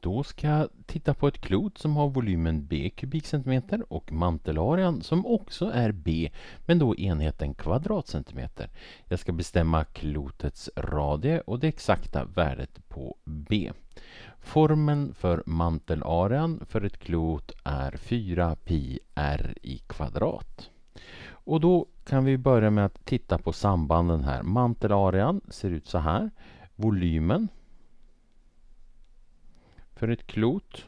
Då ska jag titta på ett klot som har volymen b kubikcentimeter och mantelarean som också är b, men då enheten kvadratcentimeter. Jag ska bestämma klotets radie och det exakta värdet på b. Formeln för mantelarean för ett klot är 4 pi r i kvadrat. Och då kan vi börja med att titta på sambanden här. Mantelarean ser ut så här. Volymen för ett klot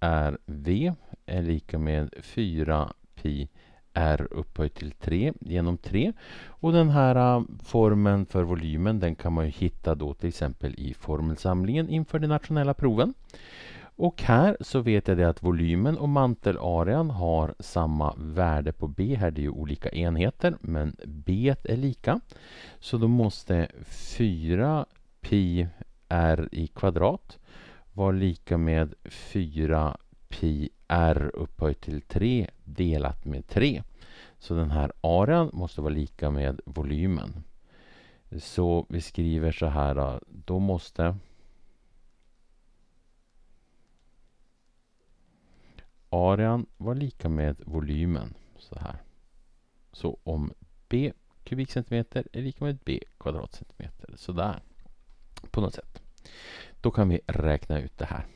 är V är lika med 4 pi R upphöjt till 3 genom 3. Och den här äh, formeln för volymen den kan man ju hitta då till exempel i formelsamlingen inför de nationella proven. Och här så vet jag det att volymen och mantelarean har samma värde på B. Här det är ju olika enheter, men B är lika. Så då måste 4 pi r i kvadrat var lika med 4 pi r upphöjt till 3 delat med 3. Så den här arean måste vara lika med volymen. Så vi skriver så här då, då måste arean vara lika med volymen. Så här. Så om b kubikcentimeter är lika med b kvadratcentimeter. Sådär. På något sätt. Då kan vi räkna ut det här.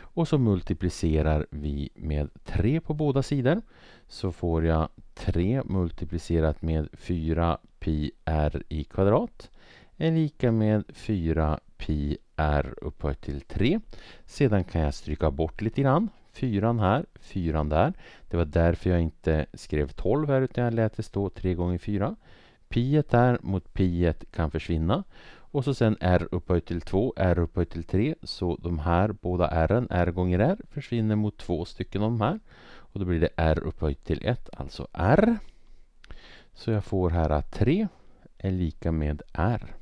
Och så multiplicerar vi med 3 på båda sidor. Så får jag 3 multiplicerat med 4 pi r i kvadrat är lika med 4 pi r upphöjt till 3. Sedan kan jag stryka bort lite grann. 4 här, 4 där. Det var därför jag inte skrev 12 här utan jag lät det stå 3 gånger 4 pi där mot pi kan försvinna. Och så sen r upphöjt till 2, r upphöjt till 3. Så de här båda r'en, r gånger r, försvinner mot två stycken av de här. Och då blir det r upphöjt till 1, alltså r. Så jag får här att 3 är lika med r.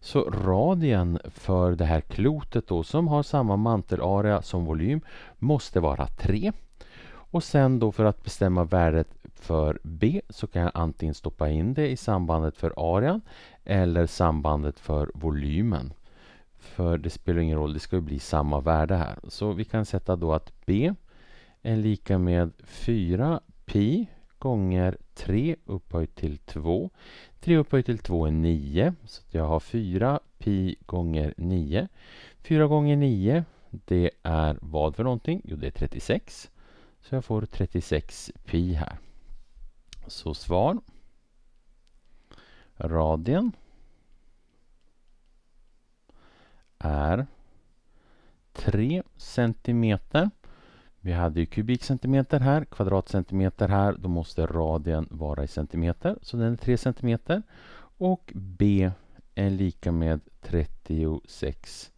Så radien för det här klotet då, som har samma mantelarea som volym, måste vara 3. Och sen då för att bestämma värdet för B så kan jag antingen stoppa in det i sambandet för arean eller sambandet för volymen. För det spelar ingen roll, det ska ju bli samma värde här. Så vi kan sätta då att B är lika med 4 pi gånger 3 upphöjt till 2. 3 upphöjt till 2 är 9, så jag har 4 pi gånger 9. 4 gånger 9, det är vad för någonting? Jo, det är 36. Så jag får 36 pi här. Så svar. Radien är 3 centimeter. Vi hade ju kubikcentimeter här, kvadratcentimeter här. Då måste radien vara i centimeter, så den är 3 centimeter. Och B är lika med 36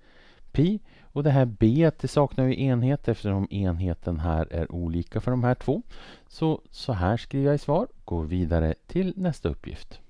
pi. Och det här b det saknar ju enhet eftersom enheten här är olika för de här två. Så, så här skriver jag i svar. Går vidare till nästa uppgift.